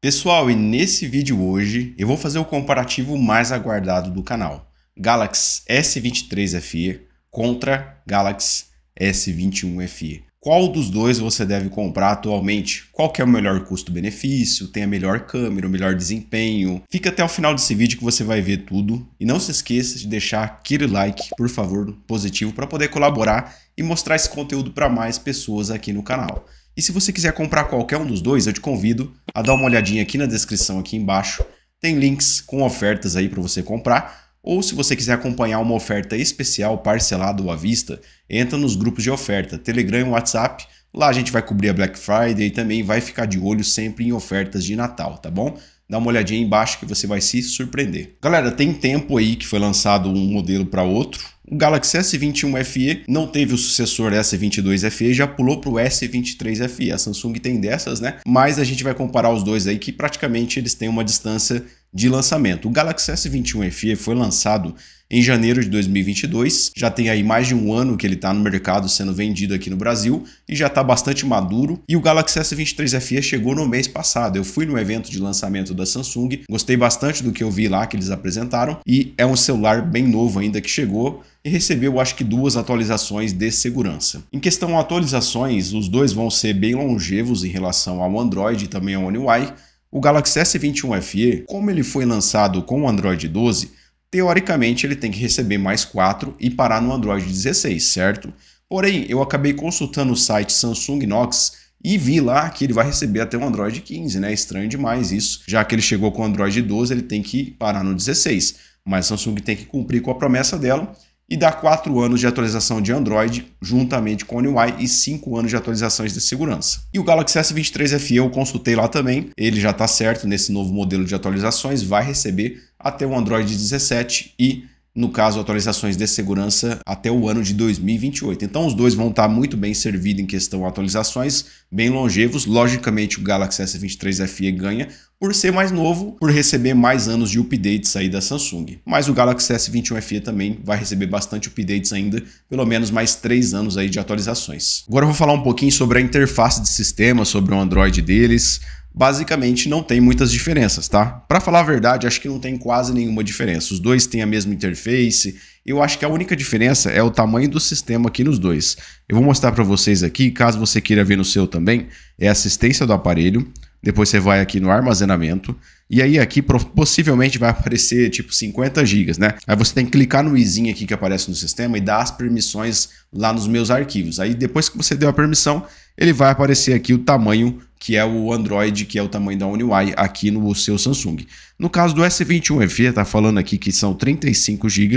Pessoal, e nesse vídeo hoje eu vou fazer o comparativo mais aguardado do canal, Galaxy S23 FE contra Galaxy S21 FE. Qual dos dois você deve comprar atualmente? Qual é o melhor custo-benefício? Tem a melhor câmera, o melhor desempenho? Fica até o final desse vídeo que você vai ver tudo. E não se esqueça de deixar aquele like, por favor, positivo, para poder colaborar e mostrar esse conteúdo para mais pessoas aqui no canal. E se você quiser comprar qualquer um dos dois, eu te convido a dar uma olhadinha aqui na descrição aqui embaixo. Tem links com ofertas aí para você comprar. Ou se você quiser acompanhar uma oferta especial, parcelada ou à vista, entra nos grupos de oferta, Telegram e WhatsApp. Lá a gente vai cobrir a Black Friday e também vai ficar de olho sempre em ofertas de Natal, tá bom? Dá uma olhadinha embaixo que você vai se surpreender. Galera, tem tempo aí que foi lançado um modelo para outro o Galaxy S21 FE não teve o sucessor S22 FE, já pulou para o S23 FE. A Samsung tem dessas, né? Mas a gente vai comparar os dois aí que praticamente eles têm uma distância de lançamento. O Galaxy S21 FE foi lançado em janeiro de 2022, já tem aí mais de um ano que ele está no mercado sendo vendido aqui no Brasil e já está bastante maduro. E o Galaxy S23 FE chegou no mês passado. Eu fui no evento de lançamento da Samsung, gostei bastante do que eu vi lá que eles apresentaram e é um celular bem novo ainda que chegou e recebeu acho que duas atualizações de segurança. Em questão a atualizações, os dois vão ser bem longevos em relação ao Android e também ao One UI o Galaxy S21 FE, como ele foi lançado com o Android 12, teoricamente ele tem que receber mais 4 e parar no Android 16, certo? Porém, eu acabei consultando o site Samsung Knox e vi lá que ele vai receber até o Android 15, né? Estranho demais isso, já que ele chegou com o Android 12, ele tem que parar no 16. Mas a Samsung tem que cumprir com a promessa dela, e dá 4 anos de atualização de Android juntamente com o One UI e 5 anos de atualizações de segurança. E o Galaxy S23 FE eu consultei lá também, ele já está certo nesse novo modelo de atualizações, vai receber até o Android 17 e no caso atualizações de segurança até o ano de 2028. Então os dois vão estar muito bem servidos em questão atualizações, bem longevos. Logicamente o Galaxy S23 FE ganha por ser mais novo, por receber mais anos de updates aí da Samsung. Mas o Galaxy S21 FE também vai receber bastante updates ainda, pelo menos mais três anos aí de atualizações. Agora eu vou falar um pouquinho sobre a interface de sistema, sobre o Android deles, basicamente não tem muitas diferenças, tá? Para falar a verdade, acho que não tem quase nenhuma diferença. Os dois têm a mesma interface. Eu acho que a única diferença é o tamanho do sistema aqui nos dois. Eu vou mostrar para vocês aqui, caso você queira ver no seu também, é a assistência do aparelho. Depois você vai aqui no armazenamento. E aí aqui possivelmente vai aparecer tipo 50 GB, né? Aí você tem que clicar no izinho aqui que aparece no sistema e dar as permissões lá nos meus arquivos. Aí depois que você deu a permissão, ele vai aparecer aqui o tamanho que é o Android, que é o tamanho da One UI aqui no seu Samsung. No caso do S21 FE, está falando aqui que são 35 GB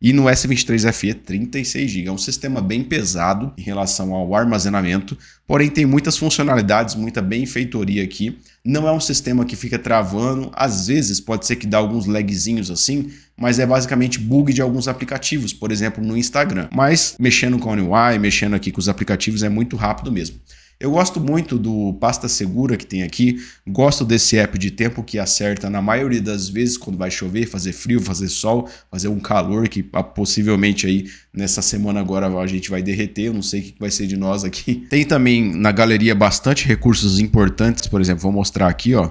e no S23 FE 36 GB. É um sistema bem pesado em relação ao armazenamento, porém tem muitas funcionalidades, muita benfeitoria aqui. Não é um sistema que fica travando, às vezes pode ser que dá alguns lagzinhos assim, mas é basicamente bug de alguns aplicativos, por exemplo, no Instagram. Mas mexendo com a UI, mexendo aqui com os aplicativos é muito rápido mesmo. Eu gosto muito do Pasta Segura que tem aqui, gosto desse app de tempo que acerta na maioria das vezes quando vai chover, fazer frio, fazer sol, fazer um calor que ah, possivelmente aí nessa semana agora a gente vai derreter, eu não sei o que vai ser de nós aqui. Tem também na galeria bastante recursos importantes, por exemplo, vou mostrar aqui, ó.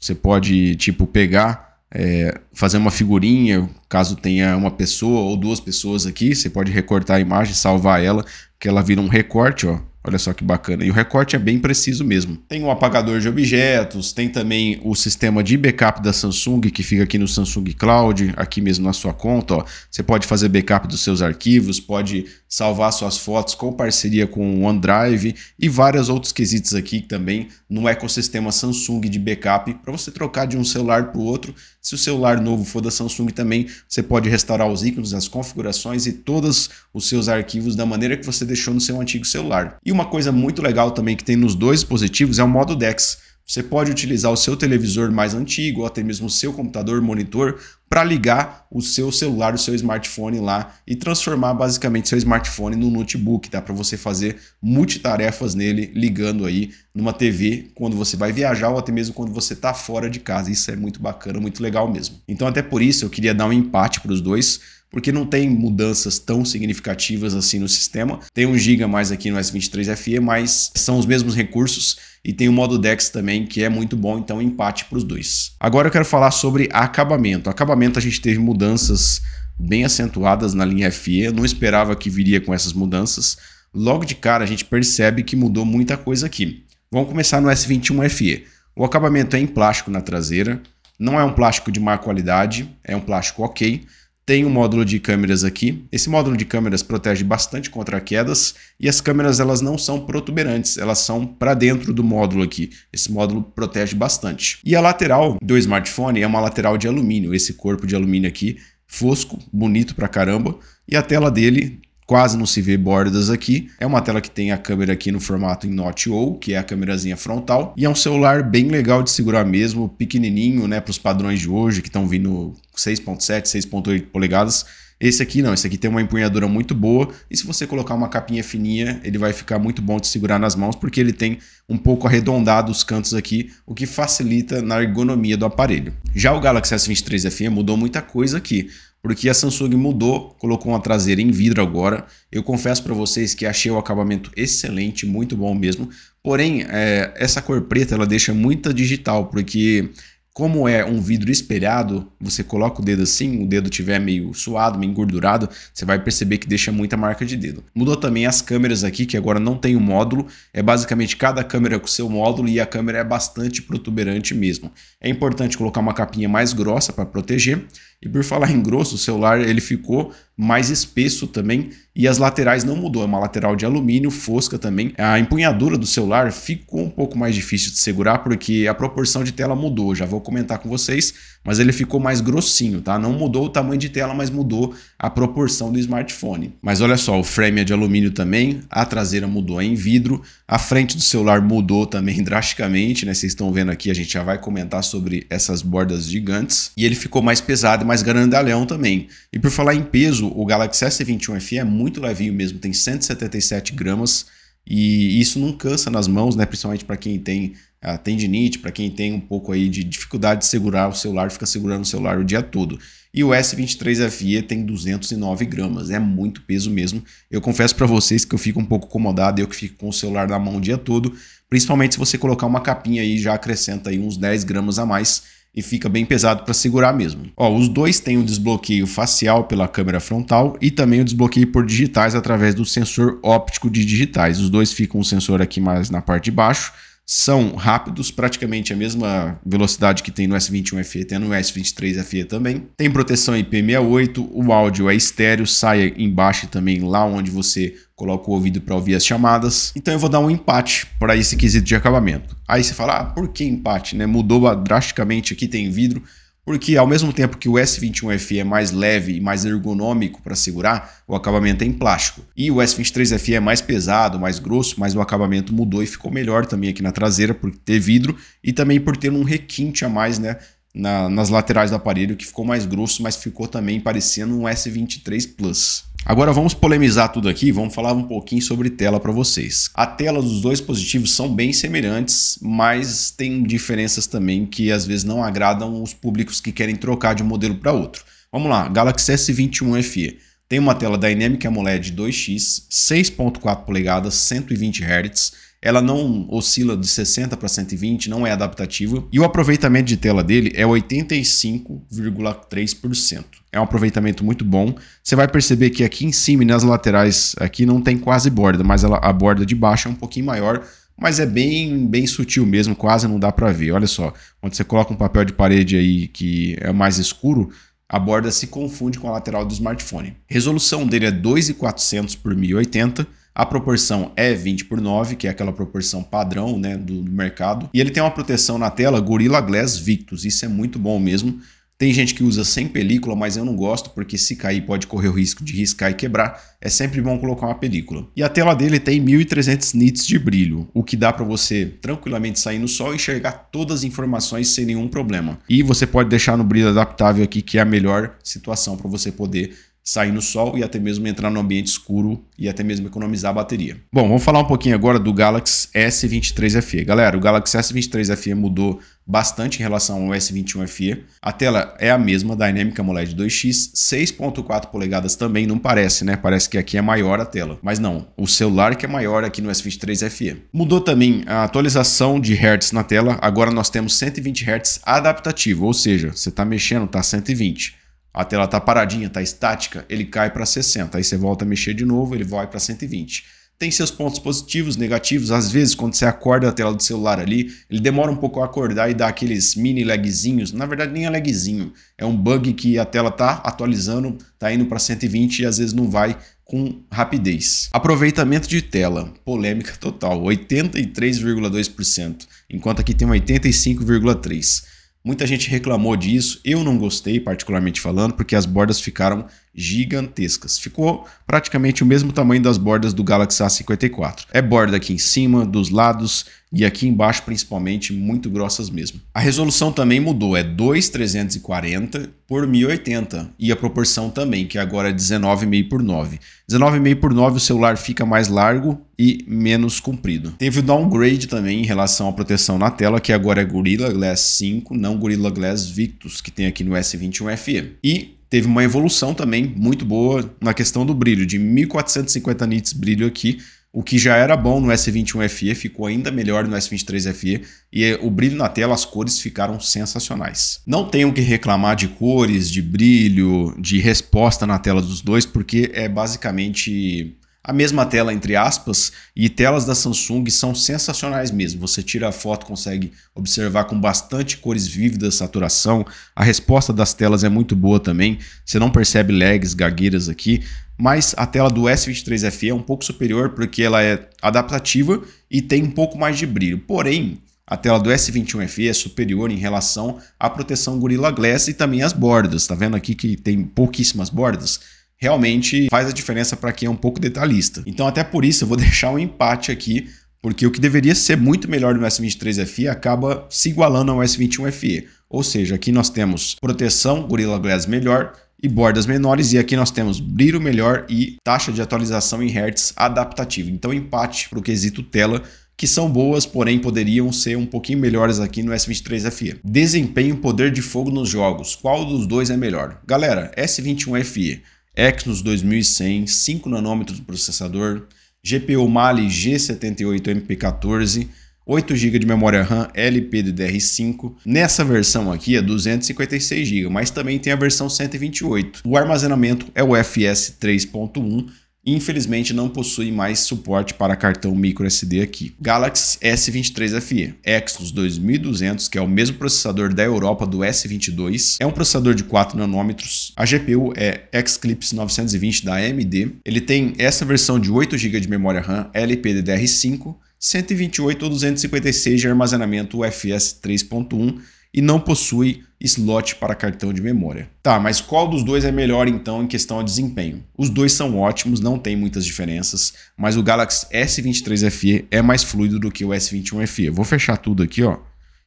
Você pode, tipo, pegar é, fazer uma figurinha, caso tenha uma pessoa ou duas pessoas aqui, você pode recortar a imagem, salvar ela, que ela vira um recorte, ó. Olha só que bacana. E o recorte é bem preciso mesmo. Tem o um apagador de objetos, tem também o sistema de backup da Samsung, que fica aqui no Samsung Cloud, aqui mesmo na sua conta. Ó. Você pode fazer backup dos seus arquivos, pode salvar suas fotos com parceria com o OneDrive e vários outros quesitos aqui também no ecossistema Samsung de backup para você trocar de um celular para o outro. Se o celular novo for da Samsung também, você pode restaurar os ícones, as configurações e todos os seus arquivos da maneira que você deixou no seu antigo celular. E uma coisa muito legal também que tem nos dois dispositivos é o modo DeX. Você pode utilizar o seu televisor mais antigo, ou até mesmo o seu computador, monitor, para ligar o seu celular, o seu smartphone lá e transformar basicamente seu smartphone num notebook, dá tá? para você fazer multitarefas nele ligando aí numa TV quando você vai viajar ou até mesmo quando você está fora de casa. Isso é muito bacana, muito legal mesmo. Então até por isso eu queria dar um empate para os dois porque não tem mudanças tão significativas assim no sistema. Tem um giga mais aqui no S23 FE, mas são os mesmos recursos e tem o modo Dex também, que é muito bom, então empate para os dois. Agora eu quero falar sobre acabamento. Acabamento a gente teve mudanças bem acentuadas na linha FE, eu não esperava que viria com essas mudanças. Logo de cara a gente percebe que mudou muita coisa aqui. Vamos começar no S21 FE. O acabamento é em plástico na traseira, não é um plástico de má qualidade, é um plástico ok, tem um módulo de câmeras aqui. Esse módulo de câmeras protege bastante contra quedas e as câmeras elas não são protuberantes, elas são para dentro do módulo aqui. Esse módulo protege bastante. E a lateral do smartphone é uma lateral de alumínio, esse corpo de alumínio aqui fosco, bonito para caramba, e a tela dele quase não se vê bordas aqui. É uma tela que tem a câmera aqui no formato em Notch ou, que é a câmerazinha frontal, e é um celular bem legal de segurar mesmo, pequenininho, né, para os padrões de hoje que estão vindo 6.7, 6.8 polegadas. Esse aqui não, esse aqui tem uma empunhadura muito boa e se você colocar uma capinha fininha, ele vai ficar muito bom de segurar nas mãos porque ele tem um pouco arredondado os cantos aqui, o que facilita na ergonomia do aparelho. Já o Galaxy S23 FE mudou muita coisa aqui porque a Samsung mudou, colocou uma traseira em vidro agora. Eu confesso para vocês que achei o acabamento excelente, muito bom mesmo. Porém, é, essa cor preta ela deixa muita digital, porque como é um vidro espelhado, você coloca o dedo assim, o dedo tiver meio suado, meio engordurado, você vai perceber que deixa muita marca de dedo. Mudou também as câmeras aqui, que agora não tem o um módulo, é basicamente cada câmera com seu módulo e a câmera é bastante protuberante mesmo. É importante colocar uma capinha mais grossa para proteger e por falar em grosso, o celular ele ficou mais espesso também e as laterais não mudou, é uma lateral de alumínio fosca também. A empunhadura do celular ficou um pouco mais difícil de segurar porque a proporção de tela mudou, já vou comentar com vocês, mas ele ficou mais grossinho, tá? Não mudou o tamanho de tela, mas mudou a proporção do smartphone. Mas olha só, o frame é de alumínio também, a traseira mudou em vidro, a frente do celular mudou também drasticamente, né? Vocês estão vendo aqui, a gente já vai comentar sobre essas bordas gigantes. E ele ficou mais pesado e mais grandalhão também. E por falar em peso, o Galaxy S21 FE é muito levinho mesmo, tem 177 gramas. E isso não cansa nas mãos, né? Principalmente para quem tem a ah, tendinite, para quem tem um pouco aí de dificuldade de segurar o celular, fica segurando o celular o dia todo. E o S23FE tem 209 gramas, é muito peso mesmo. Eu confesso para vocês que eu fico um pouco incomodado, eu que fico com o celular na mão o dia todo, principalmente se você colocar uma capinha aí, já acrescenta aí uns 10 gramas a mais e fica bem pesado para segurar mesmo. Ó, os dois têm o desbloqueio facial pela câmera frontal e também o desbloqueio por digitais através do sensor óptico de digitais. Os dois ficam o sensor aqui mais na parte de baixo são rápidos, praticamente a mesma velocidade que tem no S21 FE, tem no S23 FE também. Tem proteção IP68, o áudio é estéreo, sai embaixo também lá onde você coloca o ouvido para ouvir as chamadas. Então eu vou dar um empate para esse quesito de acabamento. Aí você fala, ah, por que empate? Né? Mudou drasticamente aqui, tem vidro. Porque ao mesmo tempo que o S21FE é mais leve e mais ergonômico para segurar, o acabamento é em plástico. E o S23FE é mais pesado, mais grosso, mas o acabamento mudou e ficou melhor também aqui na traseira por ter vidro e também por ter um requinte a mais, né? Na, nas laterais do aparelho, que ficou mais grosso, mas ficou também parecendo um S23 Plus. Agora vamos polemizar tudo aqui, vamos falar um pouquinho sobre tela para vocês. A tela dos dois dispositivos são bem semelhantes, mas tem diferenças também que às vezes não agradam os públicos que querem trocar de um modelo para outro. Vamos lá, Galaxy S21 FE. Tem uma tela Dynamic AMOLED 2X, 6.4 polegadas, 120 Hz, ela não oscila de 60 para 120, não é adaptativa. E o aproveitamento de tela dele é 85,3%. É um aproveitamento muito bom. Você vai perceber que aqui em cima, nas laterais, aqui não tem quase borda, mas ela, a borda de baixo é um pouquinho maior, mas é bem, bem sutil mesmo, quase não dá para ver. Olha só, quando você coloca um papel de parede aí que é mais escuro, a borda se confunde com a lateral do smartphone. Resolução dele é 2.400 por 1080 a proporção é 20 por 9, que é aquela proporção padrão né, do, do mercado. E ele tem uma proteção na tela Gorilla Glass Victus. Isso é muito bom mesmo. Tem gente que usa sem película, mas eu não gosto porque se cair pode correr o risco de riscar e quebrar. É sempre bom colocar uma película. E a tela dele tem 1300 nits de brilho, o que dá para você tranquilamente sair no sol e enxergar todas as informações sem nenhum problema. E você pode deixar no brilho adaptável aqui, que é a melhor situação para você poder sair no sol e até mesmo entrar no ambiente escuro e até mesmo economizar a bateria. Bom, vamos falar um pouquinho agora do Galaxy S23 FE. Galera, o Galaxy S23 FE mudou bastante em relação ao S21 FE. A tela é a mesma, Dynamic AMOLED 2X, 6.4 polegadas também, não parece, né? Parece que aqui é maior a tela, mas não, o celular que é maior aqui no S23 FE. Mudou também a atualização de Hz na tela, agora nós temos 120 Hz adaptativo, ou seja, você está mexendo, está 120 a tela está paradinha, está estática, ele cai para 60. Aí você volta a mexer de novo, ele vai para 120. Tem seus pontos positivos, negativos. Às vezes, quando você acorda a tela do celular ali, ele demora um pouco a acordar e dá aqueles mini lagzinhos. Na verdade, nem é lagzinho. É um bug que a tela está atualizando, está indo para 120 e às vezes não vai com rapidez. Aproveitamento de tela, polêmica total, 83,2%, enquanto aqui tem um 85,3%. Muita gente reclamou disso, eu não gostei, particularmente falando, porque as bordas ficaram gigantescas. Ficou praticamente o mesmo tamanho das bordas do Galaxy A54. É borda aqui em cima, dos lados e aqui embaixo principalmente muito grossas mesmo. A resolução também mudou, é 2340 por 1080 e a proporção também, que agora é 19,5 por 9. 19,5 por 9 o celular fica mais largo e menos comprido. Teve o downgrade também em relação à proteção na tela, que agora é Gorilla Glass 5, não Gorilla Glass Victus, que tem aqui no S21 FE. E teve uma evolução também muito boa na questão do brilho, de 1450 nits brilho aqui, o que já era bom no S21 FE, ficou ainda melhor no S23 FE, e o brilho na tela, as cores ficaram sensacionais. Não tenho que reclamar de cores, de brilho, de resposta na tela dos dois, porque é basicamente a mesma tela, entre aspas, e telas da Samsung são sensacionais mesmo. Você tira a foto, consegue observar com bastante cores vívidas, saturação. A resposta das telas é muito boa também. Você não percebe lags, gagueiras aqui. Mas a tela do S23 FE é um pouco superior porque ela é adaptativa e tem um pouco mais de brilho. Porém, a tela do S21 FE é superior em relação à proteção Gorilla Glass e também as bordas. Tá vendo aqui que tem pouquíssimas bordas? realmente faz a diferença para quem é um pouco detalhista. Então, até por isso, eu vou deixar um empate aqui, porque o que deveria ser muito melhor no S23 FE acaba se igualando ao S21 FE. Ou seja, aqui nós temos proteção Gorilla Glass melhor e bordas menores, e aqui nós temos brilho melhor e taxa de atualização em hertz adaptativa. Então, empate para o quesito tela que são boas, porém poderiam ser um pouquinho melhores aqui no S23 FE. Desempenho e poder de fogo nos jogos, qual dos dois é melhor? Galera, S21 FE Exynos 2100, 5 nanômetros de processador, GPU Mali G78MP14, 8 GB de memória RAM LPDDR5. Nessa versão aqui é 256 GB, mas também tem a versão 128. O armazenamento é o FS 3.1 e infelizmente não possui mais suporte para cartão microSD aqui. Galaxy S23 FE, Exynos 2200, que é o mesmo processador da Europa do S22, é um processador de 4 nanômetros, a GPU é Xclipse 920 da AMD, ele tem essa versão de 8 GB de memória RAM LPDDR5, 128 ou 256 de armazenamento UFS 3.1 e não possui slot para cartão de memória. Tá, mas qual dos dois é melhor então em questão a desempenho? Os dois são ótimos, não tem muitas diferenças, mas o Galaxy S23 FE é mais fluido do que o S21 FE. vou fechar tudo aqui, ó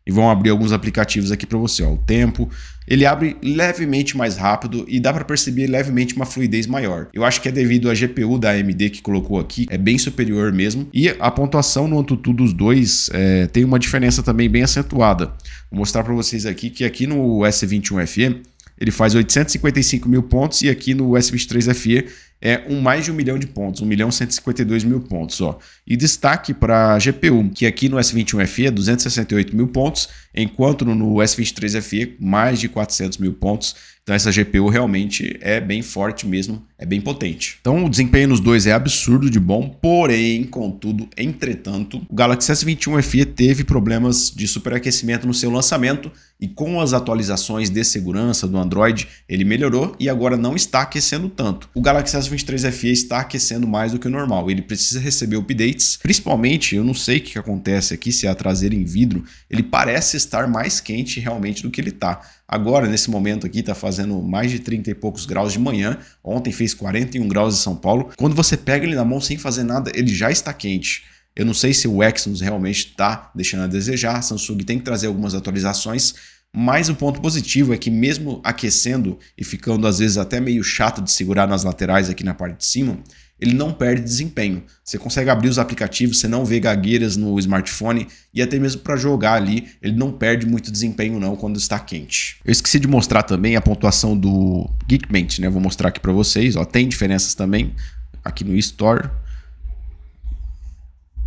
e vão abrir alguns aplicativos aqui para você. Ó. O tempo, ele abre levemente mais rápido e dá para perceber levemente uma fluidez maior. Eu acho que é devido à GPU da AMD que colocou aqui, é bem superior mesmo. E a pontuação no AnTuTu dos dois é, tem uma diferença também bem acentuada. Vou mostrar para vocês aqui que aqui no S21 FE ele faz 855 mil pontos e aqui no S23 FE é um mais de um milhão de pontos, 1 milhão 152 mil pontos. Ó. E destaque para a GPU, que aqui no S21 FE é 268 mil pontos, enquanto no S23 FE mais de 400 mil pontos. Então essa GPU realmente é bem forte mesmo, é bem potente. Então o desempenho nos dois é absurdo de bom, porém, contudo, entretanto, o Galaxy S21 FE teve problemas de superaquecimento no seu lançamento e com as atualizações de segurança do Android, ele melhorou e agora não está aquecendo tanto. O Galaxy S iOS 23 FE está aquecendo mais do que o normal. Ele precisa receber updates. Principalmente, eu não sei o que acontece aqui, se é a traseira em vidro, ele parece estar mais quente realmente do que ele está. Agora, nesse momento aqui, está fazendo mais de 30 e poucos graus de manhã. Ontem fez 41 graus em São Paulo. Quando você pega ele na mão sem fazer nada, ele já está quente. Eu não sei se o Exynos realmente está deixando a desejar. A Samsung tem que trazer algumas atualizações mas o ponto positivo é que, mesmo aquecendo e ficando às vezes até meio chato de segurar nas laterais aqui na parte de cima, ele não perde desempenho. Você consegue abrir os aplicativos, você não vê gagueiras no smartphone e até mesmo para jogar ali, ele não perde muito desempenho não quando está quente. Eu esqueci de mostrar também a pontuação do Geekbench, né? Vou mostrar aqui para vocês, ó, tem diferenças também aqui no Store.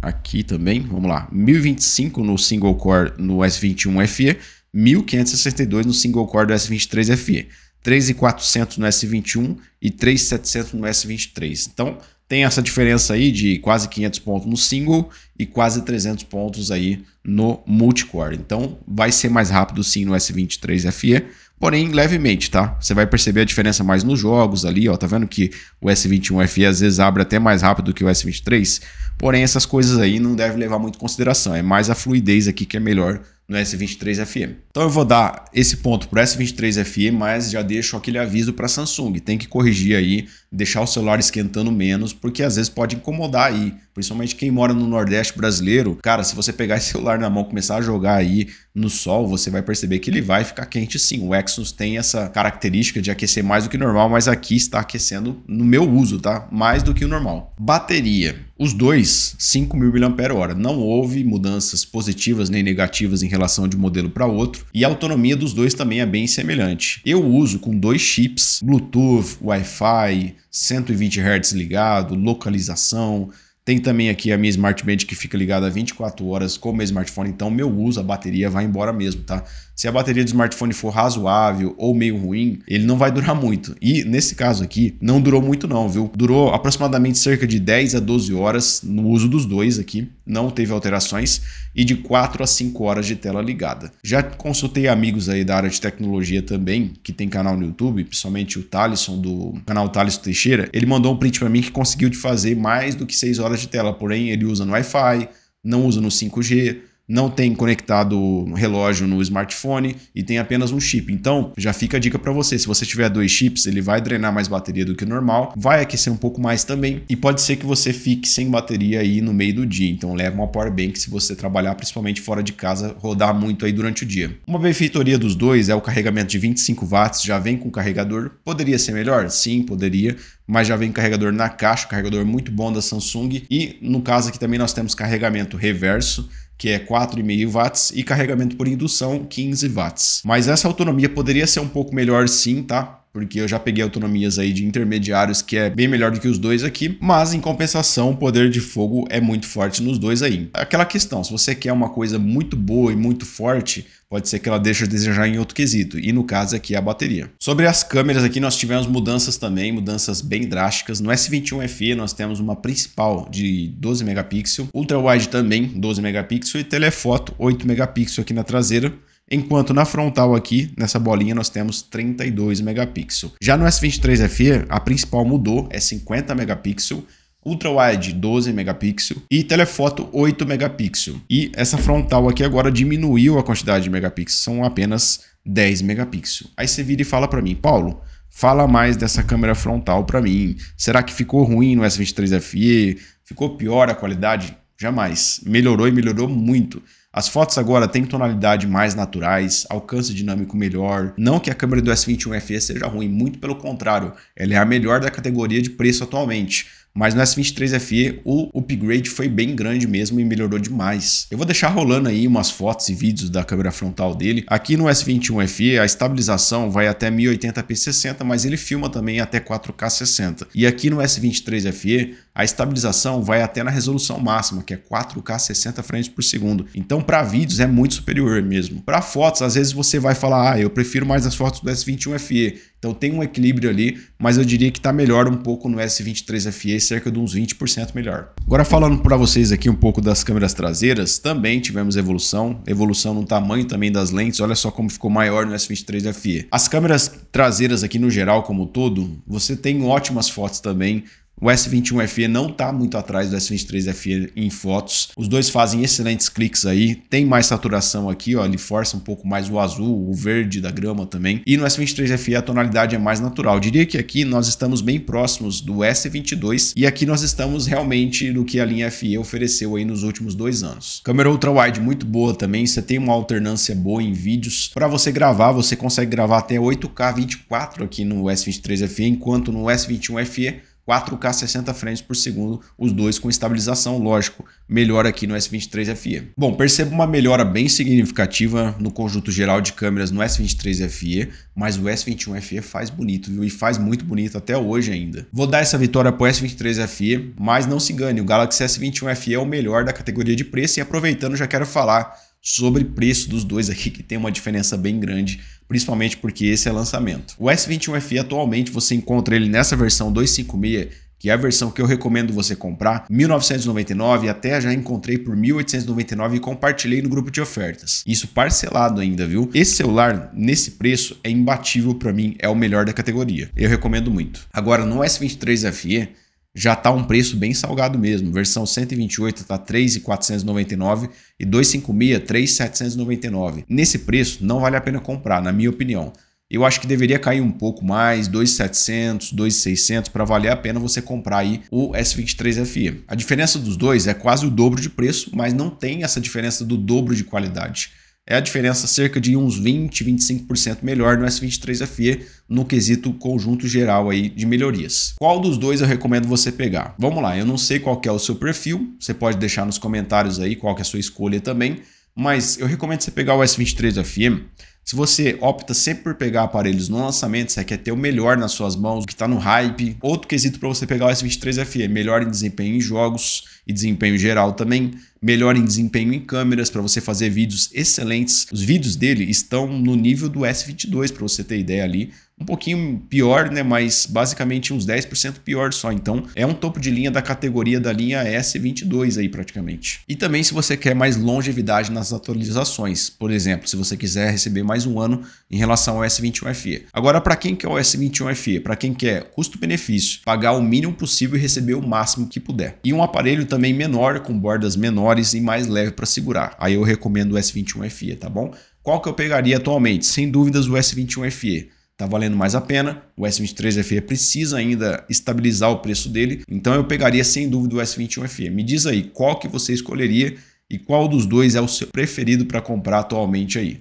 Aqui também, vamos lá, 1025 no single core no S21 FE 1.562 no single core do S23 FE, 3.400 no S21 e 3.700 no S23. Então, tem essa diferença aí de quase 500 pontos no single e quase 300 pontos aí no multicore. Então, vai ser mais rápido sim no S23 FE, porém levemente, tá? Você vai perceber a diferença mais nos jogos ali, ó, tá vendo que o S21 FE às vezes abre até mais rápido que o S23, porém essas coisas aí não deve levar muito em consideração, é mais a fluidez aqui que é melhor no S23 FM. Então eu vou dar esse ponto para o S23 FM, mas já deixo aquele aviso para Samsung. Tem que corrigir aí, deixar o celular esquentando menos, porque às vezes pode incomodar aí. Principalmente quem mora no Nordeste brasileiro. Cara, se você pegar esse celular na mão começar a jogar aí no sol, você vai perceber que ele vai ficar quente sim. O Exynos tem essa característica de aquecer mais do que normal, mas aqui está aquecendo no meu uso, tá? Mais do que o normal. Bateria. Os dois, 5.000 mAh. Não houve mudanças positivas nem negativas em relação de um modelo para outro e a autonomia dos dois também é bem semelhante. Eu uso com dois chips, Bluetooth, Wi-Fi, 120 Hz ligado, localização, tem também aqui a minha Smart Band que fica ligada 24 horas com o meu smartphone, então meu uso, a bateria vai embora mesmo, tá? Se a bateria do smartphone for razoável ou meio ruim, ele não vai durar muito. E nesse caso aqui, não durou muito não, viu? Durou aproximadamente cerca de 10 a 12 horas no uso dos dois aqui, não teve alterações e de 4 a 5 horas de tela ligada. Já consultei amigos aí da área de tecnologia também, que tem canal no YouTube, principalmente o Talisson do canal Talisson Teixeira, ele mandou um print para mim que conseguiu de fazer mais do que 6 horas de tela, porém ele usa no Wi-Fi, não usa no 5G, não tem conectado o relógio no smartphone e tem apenas um chip. Então, já fica a dica para você, se você tiver dois chips, ele vai drenar mais bateria do que o normal, vai aquecer um pouco mais também e pode ser que você fique sem bateria aí no meio do dia. Então, leva uma power bank se você trabalhar principalmente fora de casa, rodar muito aí durante o dia. Uma benfeitoria dos dois é o carregamento de 25 watts, já vem com carregador. Poderia ser melhor? Sim, poderia, mas já vem carregador na caixa, carregador muito bom da Samsung e no caso aqui também nós temos carregamento reverso que é 4,5 watts, e carregamento por indução, 15 watts. Mas essa autonomia poderia ser um pouco melhor sim, tá? porque eu já peguei autonomias aí de intermediários que é bem melhor do que os dois aqui, mas em compensação o poder de fogo é muito forte nos dois aí. Aquela questão, se você quer uma coisa muito boa e muito forte, pode ser que ela deixe a desejar em outro quesito, e no caso aqui é a bateria. Sobre as câmeras aqui nós tivemos mudanças também, mudanças bem drásticas. No S21 FE nós temos uma principal de 12 megapixels, ultra wide também 12 megapixels e telefoto 8 megapixels aqui na traseira enquanto na frontal aqui, nessa bolinha, nós temos 32 megapixels. Já no S23 FE, a principal mudou, é 50 megapixels, Ultra Wide 12 megapixels e telefoto 8 megapixels. E essa frontal aqui agora diminuiu a quantidade de megapixels, são apenas 10 megapixels. Aí você vira e fala para mim, Paulo, fala mais dessa câmera frontal para mim. Será que ficou ruim no S23 FE? Ficou pior a qualidade? Jamais. Melhorou e melhorou muito. As fotos agora têm tonalidade mais naturais, alcance dinâmico melhor. Não que a câmera do S21 FE seja ruim, muito pelo contrário, ela é a melhor da categoria de preço atualmente. Mas no S23 FE o upgrade foi bem grande mesmo e melhorou demais. Eu vou deixar rolando aí umas fotos e vídeos da câmera frontal dele. Aqui no S21 FE a estabilização vai até 1080p 60, mas ele filma também até 4K 60. E aqui no S23 FE a estabilização vai até na resolução máxima, que é 4K 60 frames por segundo. Então, para vídeos é muito superior mesmo. Para fotos, às vezes você vai falar: "Ah, eu prefiro mais as fotos do S21 FE". Então tem um equilíbrio ali, mas eu diria que está melhor um pouco no S23 FE, cerca de uns 20% melhor. Agora falando para vocês aqui um pouco das câmeras traseiras, também tivemos evolução, evolução no tamanho também das lentes, olha só como ficou maior no S23 FE. As câmeras traseiras aqui no geral como todo, você tem ótimas fotos também, o S21 FE não está muito atrás do S23 FE em fotos. Os dois fazem excelentes cliques aí. Tem mais saturação aqui, ó. Ele força um pouco mais o azul, o verde da grama também. E no S23 FE a tonalidade é mais natural. Eu diria que aqui nós estamos bem próximos do S22 e aqui nós estamos realmente no que a linha FE ofereceu aí nos últimos dois anos. Câmera ultra wide muito boa também. Você tem uma alternância boa em vídeos. Para você gravar, você consegue gravar até 8K 24 aqui no S23 FE, enquanto no S21 FE 4K 60 frames por segundo, os dois com estabilização, lógico, melhor aqui no S23 FE. Bom, percebo uma melhora bem significativa no conjunto geral de câmeras no S23 FE, mas o S21 FE faz bonito, viu? E faz muito bonito até hoje ainda. Vou dar essa vitória para o S23 FE, mas não se engane, o Galaxy S21 FE é o melhor da categoria de preço e aproveitando já quero falar sobre preço dos dois aqui que tem uma diferença bem grande principalmente porque esse é lançamento. O S21 FE atualmente você encontra ele nessa versão 256 que é a versão que eu recomendo você comprar, 1999 até já encontrei por 1899 e compartilhei no grupo de ofertas. Isso parcelado ainda, viu? Esse celular nesse preço é imbatível para mim, é o melhor da categoria. Eu recomendo muito. Agora no S23 FE já está um preço bem salgado mesmo. Versão 128 está 3,499 e 256 3,799. Tá é Nesse preço não vale a pena comprar, na minha opinião. Eu acho que deveria cair um pouco mais, 2.700, 2.600 para valer a pena você comprar aí o S23 FE. A diferença dos dois é quase o dobro de preço, mas não tem essa diferença do dobro de qualidade é a diferença cerca de uns 20, 25% melhor no S23 FE no quesito conjunto geral aí de melhorias. Qual dos dois eu recomendo você pegar? Vamos lá, eu não sei qual é o seu perfil, você pode deixar nos comentários aí qual é a sua escolha também, mas eu recomendo você pegar o S23 FE. Se você opta sempre por pegar aparelhos no lançamento, você quer ter o melhor nas suas mãos, o que está no hype. Outro quesito para você pegar o S23 FE, melhor em desempenho em jogos e desempenho geral também melhor em desempenho em câmeras, para você fazer vídeos excelentes. Os vídeos dele estão no nível do S22, para você ter ideia ali um pouquinho pior, né? Mas basicamente uns 10% pior só. Então é um topo de linha da categoria da linha S22 aí praticamente. E também se você quer mais longevidade nas atualizações, por exemplo, se você quiser receber mais um ano em relação ao S21 FE. Agora para quem quer o S21 FE, para quem quer custo-benefício, pagar o mínimo possível e receber o máximo que puder. E um aparelho também menor, com bordas menores e mais leve para segurar. Aí eu recomendo o S21 FE, tá bom? Qual que eu pegaria atualmente? Sem dúvidas o S21 FE está valendo mais a pena. O S23 FE precisa ainda estabilizar o preço dele, então eu pegaria sem dúvida o S21 FE. Me diz aí qual que você escolheria e qual dos dois é o seu preferido para comprar atualmente aí.